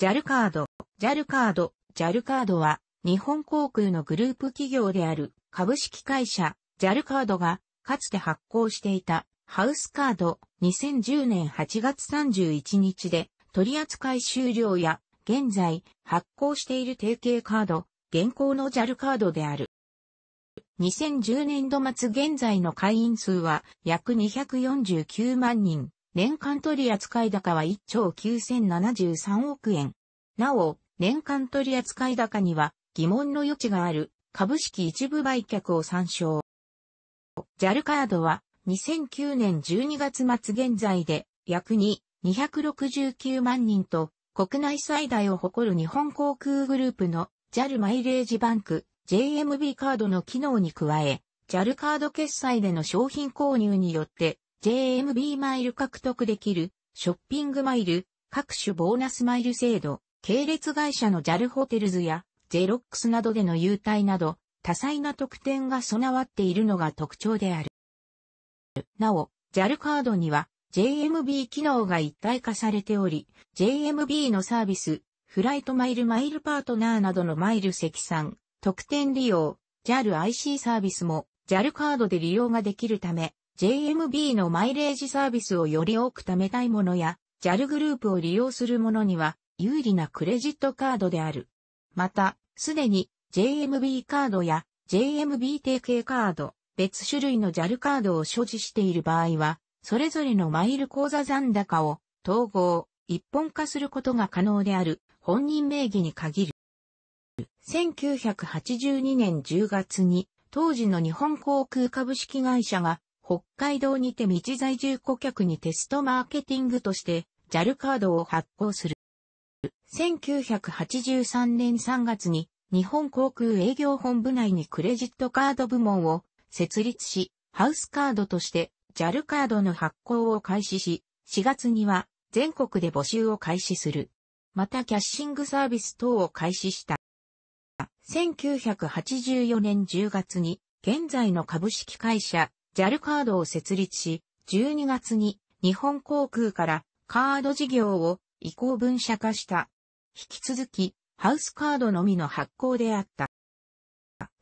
JAL カード、JAL カード、JAL カードは、日本航空のグループ企業である株式会社 JAL カードが、かつて発行していたハウスカード2010年8月31日で取扱い終了や、現在発行している提携カード、現行の JAL カードである。2010年度末現在の会員数は約249万人。年間取扱高は1兆9073億円。なお、年間取扱高には疑問の余地がある株式一部売却を参照。JAL カードは2009年12月末現在で約2、269万人と国内最大を誇る日本航空グループの JAL マイレージバンク JMB カードの機能に加え JAL カード決済での商品購入によって JMB マイル獲得できる、ショッピングマイル、各種ボーナスマイル制度、系列会社の JAL ホテルズや JLOX などでの優待など、多彩な特典が備わっているのが特徴である。なお、JAL カードには JMB 機能が一体化されており、JMB のサービス、フライトマイルマイルパートナーなどのマイル積算、特典利用、JALIC サービスも JAL カードで利用ができるため、JMB のマイレージサービスをより多く貯めたいものや、JAL グループを利用する者には、有利なクレジットカードである。また、すでに JMB カードや JMB 提携カード、別種類の JAL カードを所持している場合は、それぞれのマイル口座残高を統合、一本化することが可能である本人名義に限る。1982年10月に当時の日本航空株式会社が北海道にて道在住顧客にテストマーケティングとして JAL カードを発行する。1983年3月に日本航空営業本部内にクレジットカード部門を設立し、ハウスカードとして JAL カードの発行を開始し、4月には全国で募集を開始する。またキャッシングサービス等を開始した。1984年10月に現在の株式会社 JAL カードを設立し、12月に日本航空からカード事業を移行分社化した。引き続き、ハウスカードのみの発行であった。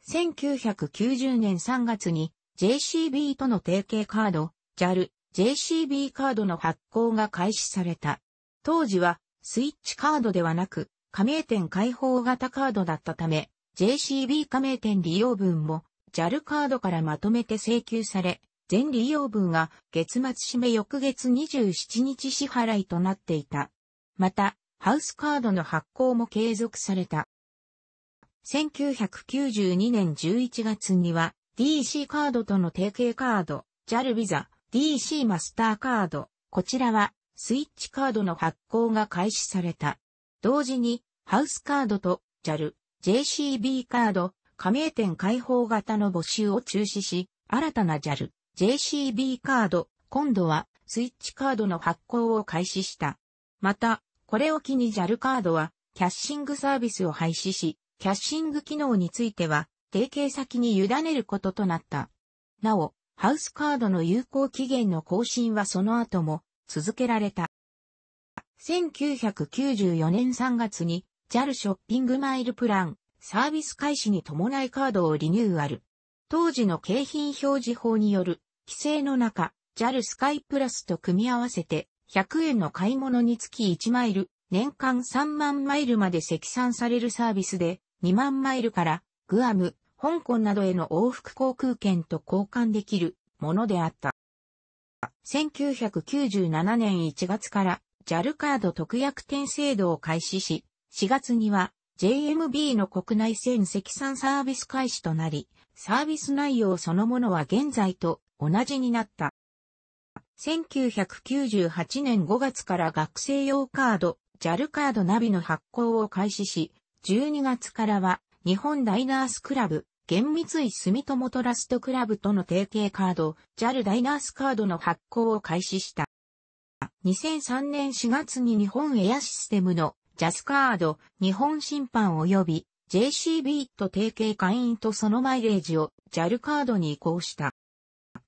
1990年3月に JCB との提携カード、JAL、JCB カードの発行が開始された。当時はスイッチカードではなく、加盟店開放型カードだったため、JCB 加盟店利用分も JAL カードからまとめて請求され、全利用分が月末締め翌月27日支払いとなっていた。また、ハウスカードの発行も継続された。1992年11月には DC カードとの提携カード、JAL ビザ、DC マスターカード、こちらはスイッチカードの発行が開始された。同時にハウスカードと JAL、JCB カード、加盟店開放型の募集を中止し、新たな JAL、JCB カード、今度はスイッチカードの発行を開始した。また、これを機に JAL カードはキャッシングサービスを廃止し、キャッシング機能については提携先に委ねることとなった。なお、ハウスカードの有効期限の更新はその後も続けられた。1994年3月に JAL ショッピングマイルプランサービス開始に伴いカードをリニューアル。当時の景品表示法による規制の中、JAL スカイプラスと組み合わせて100円の買い物につき1マイル、年間3万マイルまで積算されるサービスで2万マイルからグアム、香港などへの往復航空券と交換できるものであった。1997年1月から JAL カード特約店制度を開始し、4月には JMB の国内線積算サービス開始となり、サービス内容そのものは現在と同じになった。1998年5月から学生用カード、JAL カードナビの発行を開始し、12月からは日本ダイナースクラブ、厳密井住友トラストクラブとの提携カード、JAL ダイナースカードの発行を開始した。2003年4月に日本エアシステムのジャスカード、日本審判及び JCB と提携会員とそのマイレージを JAL カードに移行した。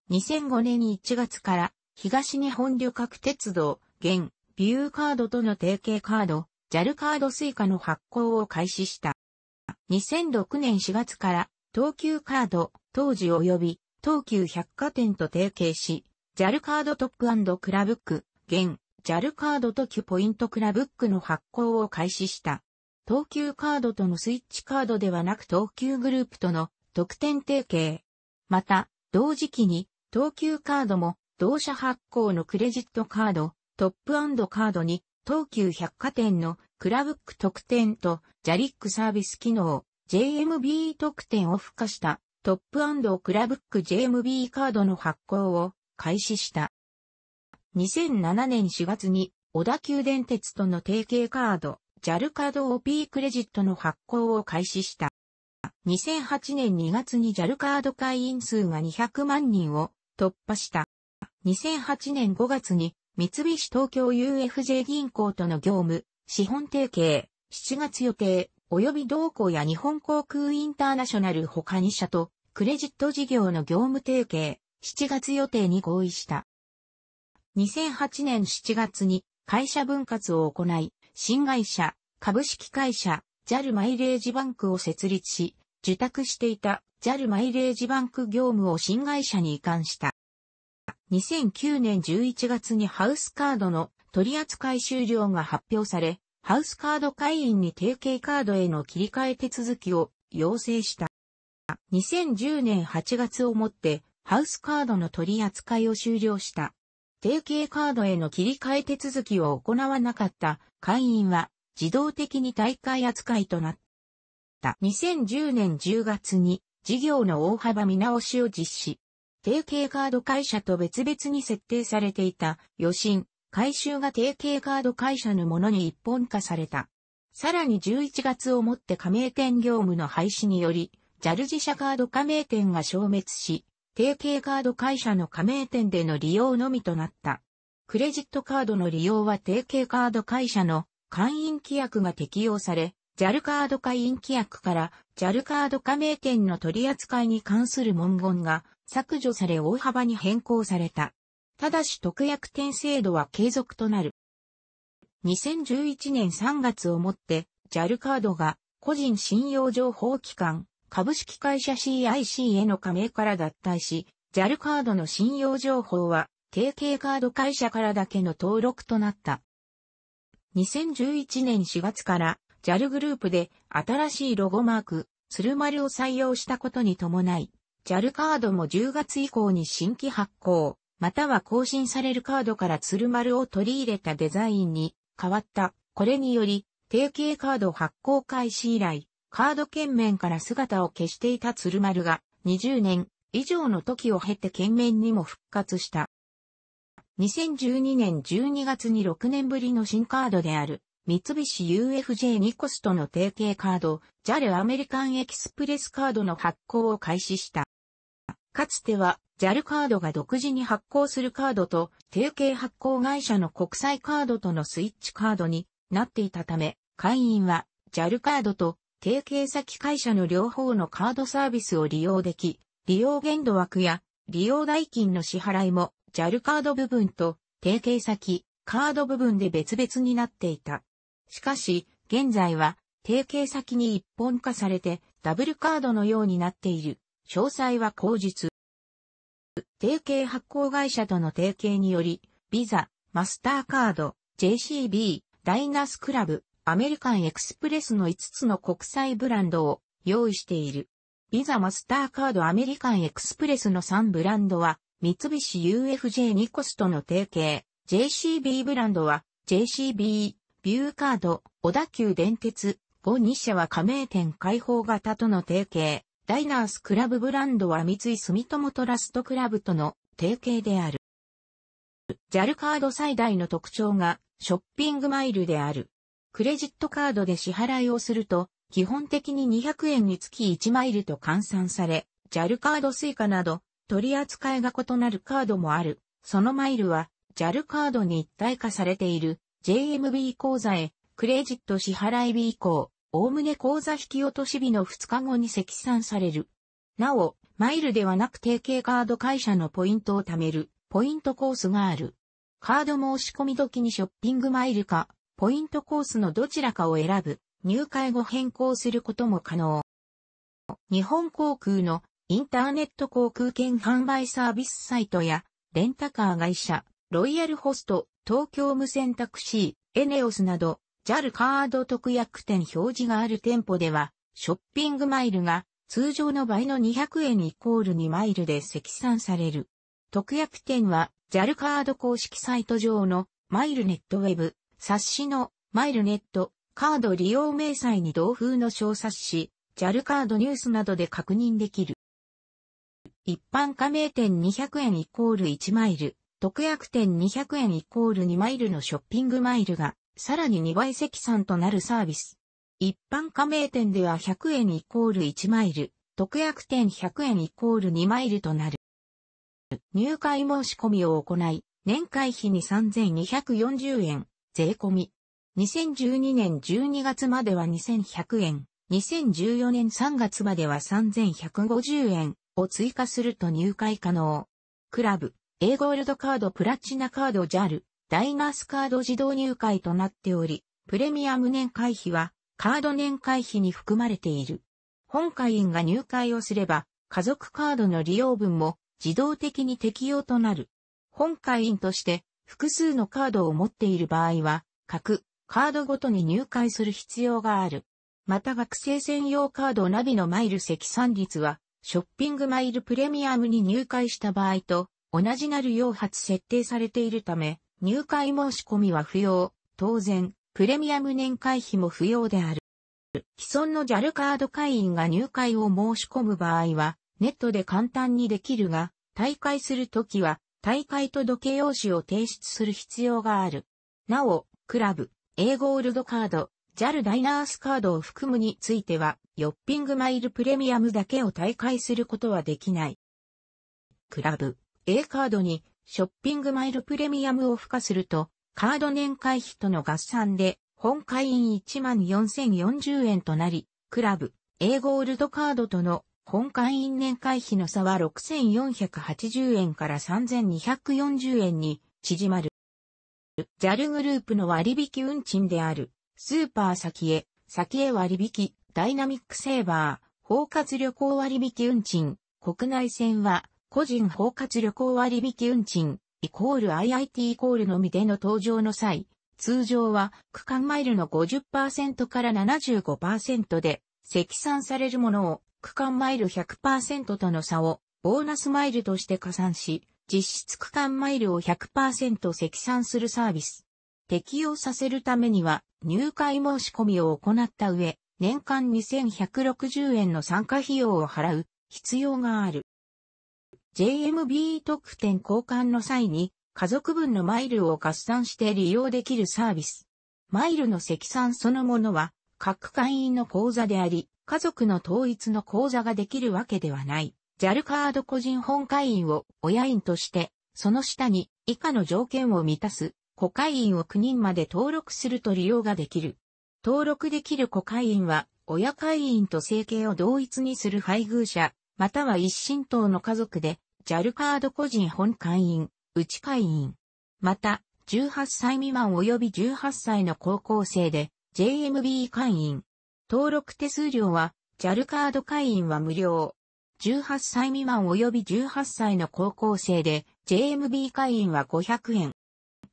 2005年1月から東日本旅客鉄道、現、ビューカードとの提携カード、JAL カードスイカの発行を開始した。2006年4月から東急カード、当時及び東急百貨店と提携し、JAL カードトップクラブック、現、JAL カードと旧ポイントクラブックの発行を開始した。東急カードとのスイッチカードではなく東急グループとの特典提携。また、同時期に東急カードも同社発行のクレジットカード、トップカードに東急百貨店のクラブック特典とジャリックサービス機能 JMB 特典を付加したトップクラブック JMB カードの発行を開始した。2007年4月に小田急電鉄との提携カード、JAL カード OP クレジットの発行を開始した。2008年2月に JAL カード会員数が200万人を突破した。2008年5月に三菱東京 UFJ 銀行との業務、資本提携、7月予定、及び同行や日本航空インターナショナル他2社とクレジット事業の業務提携、7月予定に合意した。2008年7月に会社分割を行い、新会社、株式会社、JAL マイレージバンクを設立し、受託していた JAL マイレージバンク業務を新会社に移管した。2009年11月にハウスカードの取扱い終了が発表され、ハウスカード会員に提携カードへの切り替え手続きを要請した。2010年8月をもってハウスカードの取り扱いを終了した。提携カードへの切り替え手続きを行わなかった会員は自動的に大会扱いとなった。2010年10月に事業の大幅見直しを実施。提携カード会社と別々に設定されていた余震、回収が提携カード会社のものに一本化された。さらに11月をもって加盟店業務の廃止により、JAL 自社カード加盟店が消滅し、提携カード会社の加盟店での利用のみとなった。クレジットカードの利用は提携カード会社の会員規約が適用され、JAL カード会員規約から JAL カード加盟店の取り扱いに関する文言が削除され大幅に変更された。ただし特約店制度は継続となる。2011年3月をもって JAL カードが個人信用情報機関株式会社 CIC への加盟から脱退し、JAL カードの信用情報は、提携カード会社からだけの登録となった。2011年4月から JAL グループで新しいロゴマーク、鶴丸を採用したことに伴い、JAL カードも10月以降に新規発行、または更新されるカードから鶴丸を取り入れたデザインに変わった。これにより、提携カード発行開始以来、カード県面から姿を消していた鶴丸が、20年以上の時を経て県面にも復活した。2012年12月に6年ぶりの新カードである、三菱 UFJ ニコスとの提携カード、JAL アメリカンエキスプレスカードの発行を開始した。かつては、JAL カードが独自に発行するカードと、提携発行会社の国際カードとのスイッチカードになっていたため、会員は JAL カードと提携先会社の両方のカードサービスを利用でき、利用限度枠や利用代金の支払いも JAL カード部分と提携先カード部分で別々になっていた。しかし、現在は提携先に一本化されてダブルカードのようになっている。詳細は口日。提携発行会社との提携により、ビザ、マスターカード、JCB、ダイナスクラブ、アメリカンエクスプレスの5つの国際ブランドを用意している。ビザマスターカードアメリカンエクスプレスの3ブランドは、三菱 UFJ ニコスとの提携、JCB ブランドは、JCB、ビューカード、小田急電鉄、5 2社は加盟店開放型との提携、ダイナースクラブブランドは三井住友トラストクラブとの提携である。JAL カード最大の特徴がショッピングマイルである。クレジットカードで支払いをすると、基本的に200円につき1マイルと換算され、JAL カード追加など、取り扱いが異なるカードもある。そのマイルは、JAL カードに一体化されている JMB 口座へ、クレジット支払い日以降、おおむね口座引き落とし日の2日後に積算される。なお、マイルではなく提携カード会社のポイントを貯める、ポイントコースがある。カード申し込み時にショッピングマイルか、ポイントコースのどちらかを選ぶ、入会後変更することも可能。日本航空のインターネット航空券販売サービスサイトや、レンタカー会社、ロイヤルホスト、東京無選タクシー、エネオスなど、JAL カード特約店表示がある店舗では、ショッピングマイルが通常の倍の200円イコール2マイルで積算される。特約店は JAL カード公式サイト上のマイルネットウェブ冊子のマイルネット、カード利用明細に同封の小冊子、JAL カードニュースなどで確認できる。一般加盟店200円イコール1マイル、特約店200円イコール2マイルのショッピングマイルが、さらに2倍積算となるサービス。一般加盟店では100円イコール1マイル、特約店100円イコール2マイルとなる。入会申し込みを行い、年会費に3240円、税込み。2012年12月までは2100円、2014年3月までは3150円を追加すると入会可能。クラブ、A ゴールドカードプラチナカード JAL、ダイナースカード自動入会となっており、プレミアム年会費はカード年会費に含まれている。本会員が入会をすれば、家族カードの利用分も自動的に適用となる。本会員として複数のカードを持っている場合は、各カードごとに入会する必要がある。また学生専用カードナビのマイル積算率は、ショッピングマイルプレミアムに入会した場合と同じなるよう発設定されているため、入会申し込みは不要。当然、プレミアム年会費も不要である。既存の JAL カード会員が入会を申し込む場合は、ネットで簡単にできるが、退会するときは、大会届用紙を提出する必要がある。なお、クラブ、A ゴールドカード、JAL ダイナースカードを含むについては、ヨッピングマイルプレミアムだけを退会することはできない。クラブ、A カードに、ショッピングマイルプレミアムを付加すると、カード年会費との合算で、本会員14,040円となり、クラブ、A ゴールドカードとの本会員年会費の差は6480円から3240円に縮まる。JAL グループの割引運賃である、スーパー先へ、先へ割引、ダイナミックセーバー、包括旅行割引運賃、国内線は、個人包括旅行割引運賃、イコール IIT イコールのみでの登場の際、通常は区間マイルの50%から75%で積算されるものを区間マイル100%との差をボーナスマイルとして加算し、実質区間マイルを100%積算するサービス。適用させるためには入会申し込みを行った上、年間2160円の参加費用を払う必要がある。JMB 特典交換の際に家族分のマイルを合算して利用できるサービス。マイルの積算そのものは各会員の口座であり、家族の統一の口座ができるわけではない。JAL カード個人本会員を親員として、その下に以下の条件を満たす、子会員を9人まで登録すると利用ができる。登録できる子会員は、親会員と生計を同一にする配偶者、または一親等の家族で、JAL カード個人本会員、内会員。また、18歳未満及び18歳の高校生で、JMB 会員、登録手数料は、JAL カード会員は無料。18歳未満及び18歳の高校生で、JMB 会員は500円。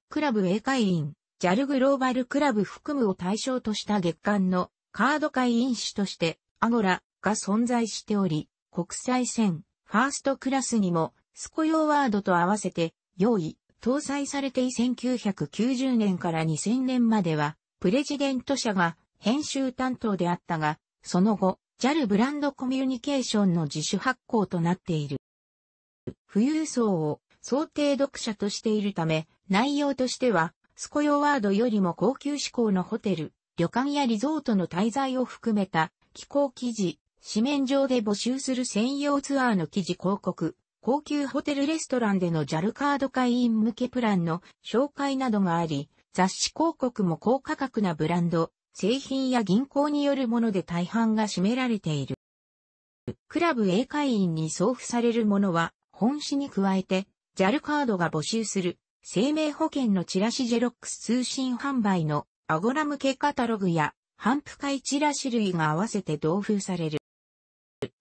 クラブ A 会員、JAL グローバルクラブ含むを対象とした月間のカード会員種として、アゴラが存在しており、国際線、ファーストクラスにも、スコヨーワードと合わせて、用意、搭載されて1990年から2000年までは、プレジデント社が編集担当であったが、その後、JAL ブランドコミュニケーションの自主発行となっている。富裕層を想定読者としているため、内容としては、スコヨワードよりも高級志向のホテル、旅館やリゾートの滞在を含めた、気候記事、紙面上で募集する専用ツアーの記事広告、高級ホテルレストランでの JAL カード会員向けプランの紹介などがあり、雑誌広告も高価格なブランド、製品や銀行によるもので大半が占められている。クラブ A 会員に送付されるものは、本紙に加えて、JAL カードが募集する、生命保険のチラシジェロックス通信販売のアゴラ向けカタログや、ハンプ会チラシ類が合わせて同封される。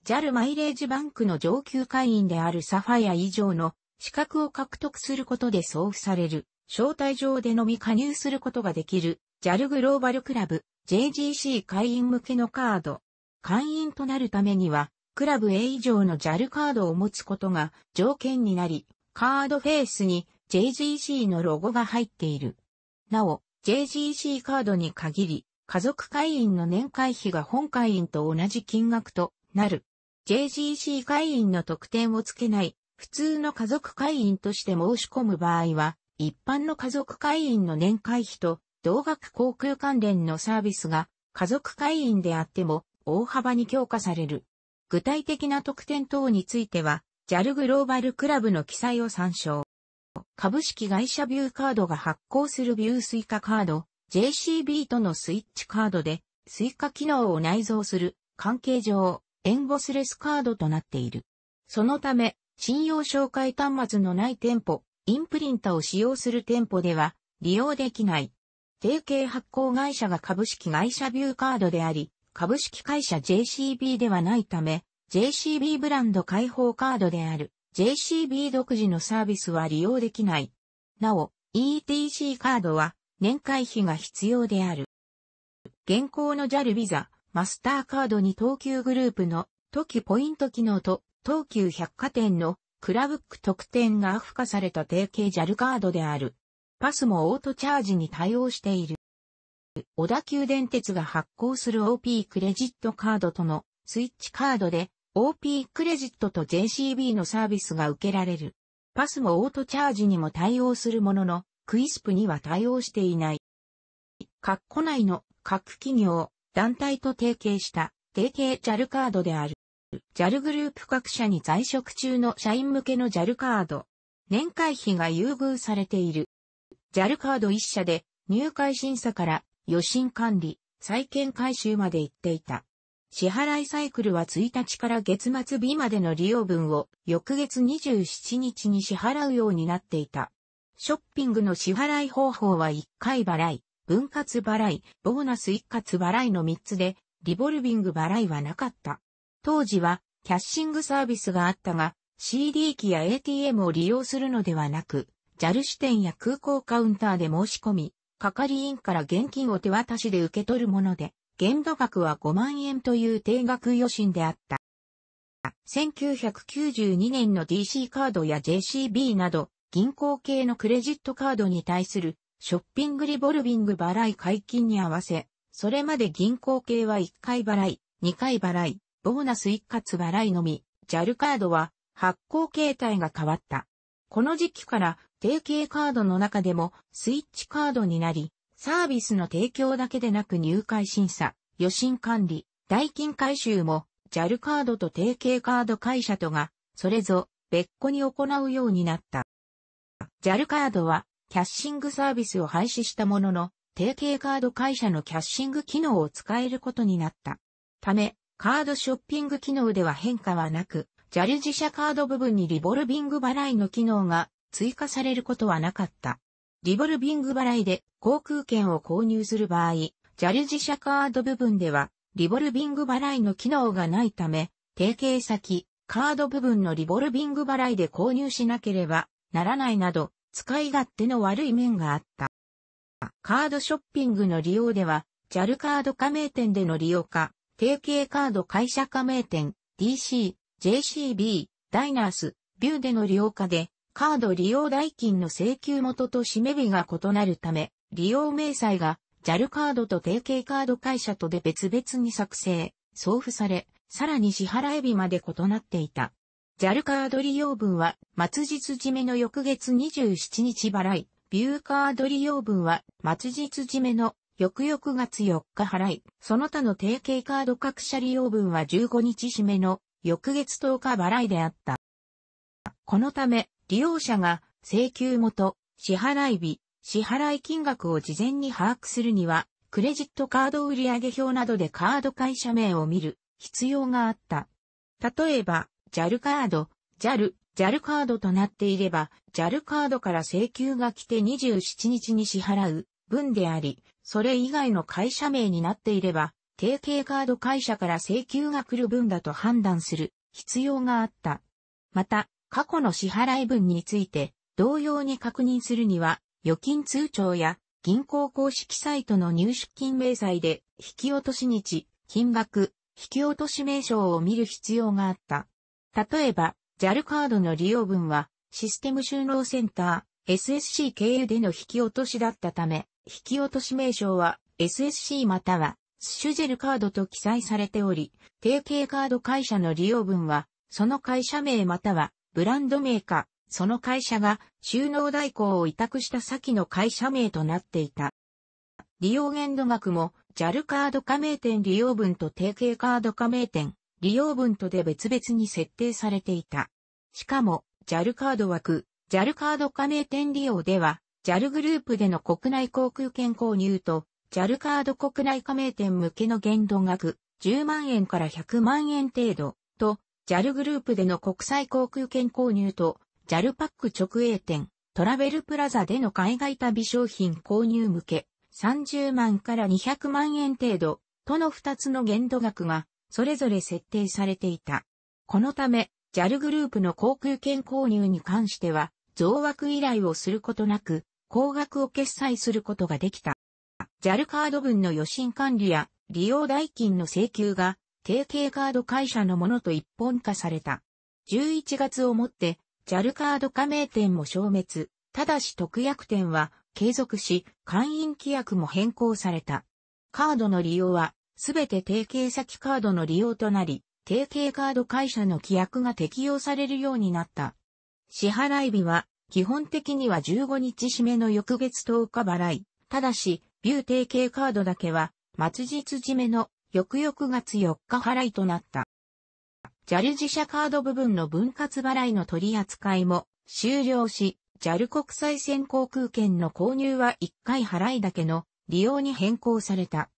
JAL マイレージバンクの上級会員であるサファイア以上の資格を獲得することで送付される、招待状でのみ加入することができる JAL グローバルクラブ JGC 会員向けのカード。会員となるためには、クラブ A 以上の JAL カードを持つことが条件になり、カードフェースに JGC のロゴが入っている。なお、JGC カードに限り、家族会員の年会費が本会員と同じ金額となる。JGC 会員の特典をつけない、普通の家族会員として申し込む場合は、一般の家族会員の年会費と同学航空関連のサービスが家族会員であっても大幅に強化される。具体的な特典等については、JAL グローバルクラブの記載を参照。株式会社ビューカードが発行するビュースイカカード、JCB とのスイッチカードで、スイカ機能を内蔵する関係上、エンボスレスカードとなっている。そのため、信用紹介端末のない店舗、インプリンタを使用する店舗では利用できない。提携発行会社が株式会社ビューカードであり、株式会社 JCB ではないため、JCB ブランド開放カードである JCB 独自のサービスは利用できない。なお、ETC カードは年会費が必要である。現行の JAL ビザ、マスターカードに東急グループの東急ポイント機能と東急百貨店のクラブック特典が付加された提携 JAL カードである。パスもオートチャージに対応している。小田急電鉄が発行する OP クレジットカードとのスイッチカードで OP クレジットと JCB のサービスが受けられる。パスもオートチャージにも対応するものの、クイスプには対応していない。各個内の各企業、団体と提携した提携 JAL カードである。JAL グループ各社に在職中の社員向けの JAL カード。年会費が優遇されている。JAL カード1社で入会審査から予診管理、債建回収まで行っていた。支払いサイクルは1日から月末日までの利用分を翌月27日に支払うようになっていた。ショッピングの支払い方法は1回払い、分割払い、ボーナス一括払いの3つで、リボルビング払いはなかった。当時はキャッシングサービスがあったが、CD 機や ATM を利用するのではなく、JAL 支店や空港カウンターで申し込み、係員から現金を手渡しで受け取るもので、限度額は5万円という定額予診であった。1992年の DC カードや JCB など、銀行系のクレジットカードに対するショッピングリボルビング払い解禁に合わせ、それまで銀行系は1回払い、2回払い、ボーナス一括払いのみ、JAL カードは発行形態が変わった。この時期から提携カードの中でもスイッチカードになり、サービスの提供だけでなく入会審査、予診管理、代金回収も JAL カードと提携カード会社とが、それぞ別個に行うようになった。JAL カードはキャッシングサービスを廃止したものの、提携カード会社のキャッシング機能を使えることになった。ため、カードショッピング機能では変化はなく、ジャル自社カード部分にリボルビング払いの機能が追加されることはなかった。リボルビング払いで航空券を購入する場合、ジャル自社カード部分ではリボルビング払いの機能がないため、提携先、カード部分のリボルビング払いで購入しなければならないなど、使い勝手の悪い面があった。カードショッピングの利用では、JAL カード加盟店での利用か、提携カード会社加盟店、DC、JCB、ダイナース、ビューでの利用化で、カード利用代金の請求元と締め日が異なるため、利用明細が JAL カードと提携カード会社とで別々に作成、送付され、さらに支払い日まで異なっていた。JAL カード利用分は、末日締めの翌月27日払い、ビューカード利用分は、末日締めの翌々月4日払い、その他の提携カード各社利用分は15日締めの翌月10日払いであった。このため、利用者が請求元、支払い日、支払い金額を事前に把握するには、クレジットカード売上表などでカード会社名を見る必要があった。例えば、JAL カード、JAL、JAL カードとなっていれば、JAL カードから請求が来て27日に支払う分であり、それ以外の会社名になっていれば、提携カード会社から請求が来る分だと判断する必要があった。また、過去の支払い分について、同様に確認するには、預金通帳や銀行公式サイトの入出金明細で、引き落とし日、金額、引き落とし名称を見る必要があった。例えば、JAL カードの利用分は、システム収納センター、SSC 経由での引き落としだったため、引き落とし名称は SSC またはスシュジェルカードと記載されており、提携カード会社の利用分は、その会社名またはブランド名か、その会社が収納代行を委託した先の会社名となっていた。利用限度額も JAL カード加盟店利用分と提携カード加盟店利用分とで別々に設定されていた。しかも JAL カード枠、JAL カード加盟店利用では JAL グループでの国内航空券購入と JAL カード国内加盟店向けの限度額10万円から100万円程度と JAL グループでの国際航空券購入と JAL パック直営店トラベルプラザでの海外旅商品購入向け30万から200万円程度との2つの限度額がそれぞれ設定されていた。このため JAL グループの航空券購入に関しては増枠依頼をすることなく高額を決済することができた。JAL カード分の予診管理や利用代金の請求が提携カード会社のものと一本化された。11月をもって JAL カード加盟店も消滅、ただし特約店は継続し、会員規約も変更された。カードの利用は、すべて提携先カードの利用となり、提携カード会社の規約が適用されるようになった。支払い日は、基本的には15日締めの翌月10日払い。ただし、流定型カードだけは、末日締めの翌々月4日払いとなった。JAL 自社カード部分の分割払いの取り扱いも終了し、JAL 国際線航空券の購入は1回払いだけの利用に変更された。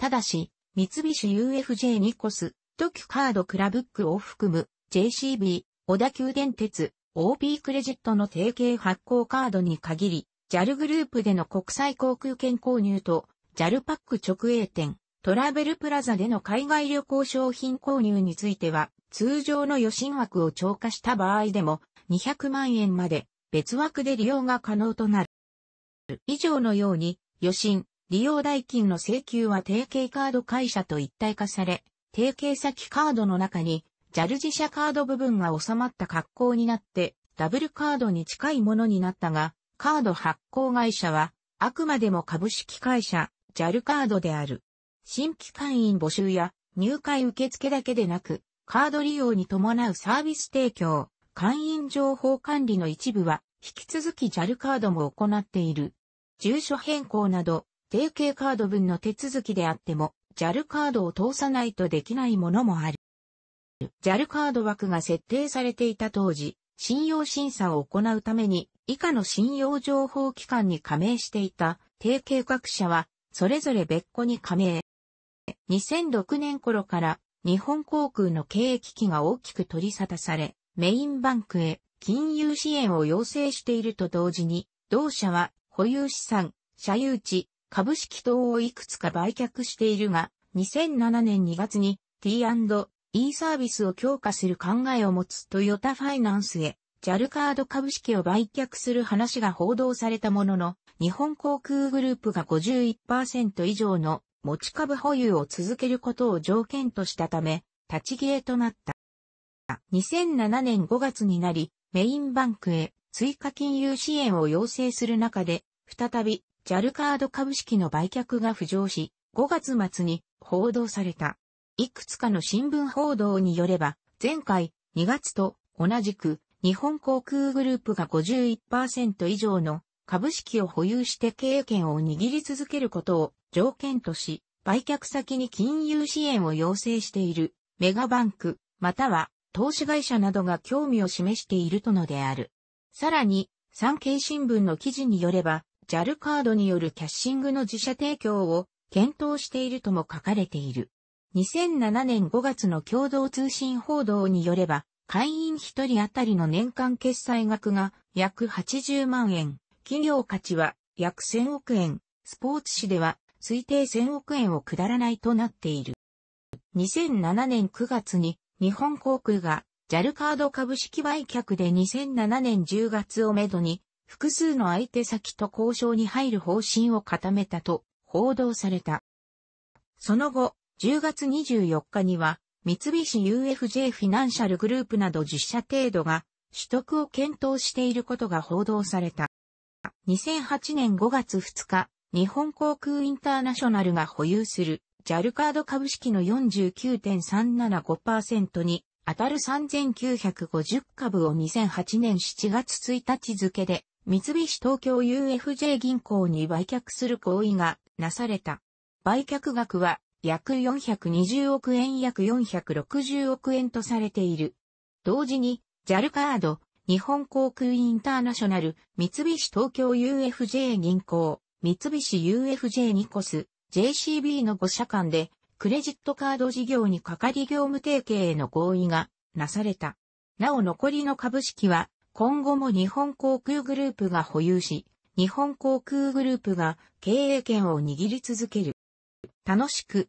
ただし、三菱 UFJ ニコス、特許カードクラブックを含む JCB、小田急電鉄、OP クレジットの提携発行カードに限り、JAL グループでの国際航空券購入と JAL パック直営店、トラベルプラザでの海外旅行商品購入については、通常の予診枠を超過した場合でも200万円まで別枠で利用が可能となる。以上のように、予診、利用代金の請求は提携カード会社と一体化され、提携先カードの中に JAL 自社カード部分が収まった格好になって、ダブルカードに近いものになったが、カード発行会社は、あくまでも株式会社、JAL カードである。新規会員募集や入会受付だけでなく、カード利用に伴うサービス提供、会員情報管理の一部は、引き続き JAL カードも行っている。住所変更など、定型カード分の手続きであっても、JAL カードを通さないとできないものもある。JAL カード枠が設定されていた当時、信用審査を行うために以下の信用情報機関に加盟していた提携各社はそれぞれ別個に加盟。2006年頃から日本航空の経営危機が大きく取り沙汰され、メインバンクへ金融支援を要請していると同時に、同社は保有資産、社有地、株式等をいくつか売却しているが、2007年2月に T&D e サービスを強化する考えを持つトヨタファイナンスへ JAL カード株式を売却する話が報道されたものの、日本航空グループが51%以上の持ち株保有を続けることを条件としたため、立ち消えとなった。2007年5月になり、メインバンクへ追加金融支援を要請する中で、再び JAL カード株式の売却が浮上し、5月末に報道された。いくつかの新聞報道によれば、前回2月と同じく日本航空グループが51%以上の株式を保有して経営権を握り続けることを条件とし、売却先に金融支援を要請しているメガバンク、または投資会社などが興味を示しているとのである。さらに、産経新聞の記事によれば、JAL カードによるキャッシングの自社提供を検討しているとも書かれている。2007年5月の共同通信報道によれば、会員1人当たりの年間決済額が約80万円、企業価値は約1000億円、スポーツ紙では推定1000億円を下らないとなっている。2007年9月に日本航空が JAL カード株式売却で2007年10月をめどに複数の相手先と交渉に入る方針を固めたと報道された。その後、10月24日には、三菱 UFJ フィナンシャルグループなど10社程度が取得を検討していることが報道された。2008年5月2日、日本航空インターナショナルが保有する JAL カード株式の49.375%に当たる3950株を2008年7月1日付で三菱東京 UFJ 銀行に売却する行為がなされた。売却額は約420億円約460億円とされている。同時に、JAL カード、日本航空インターナショナル、三菱東京 UFJ 銀行、三菱 UFJ ニコス、JCB の5社間で、クレジットカード事業に係業務提携への合意がなされた。なお残りの株式は、今後も日本航空グループが保有し、日本航空グループが経営権を握り続ける。楽しく、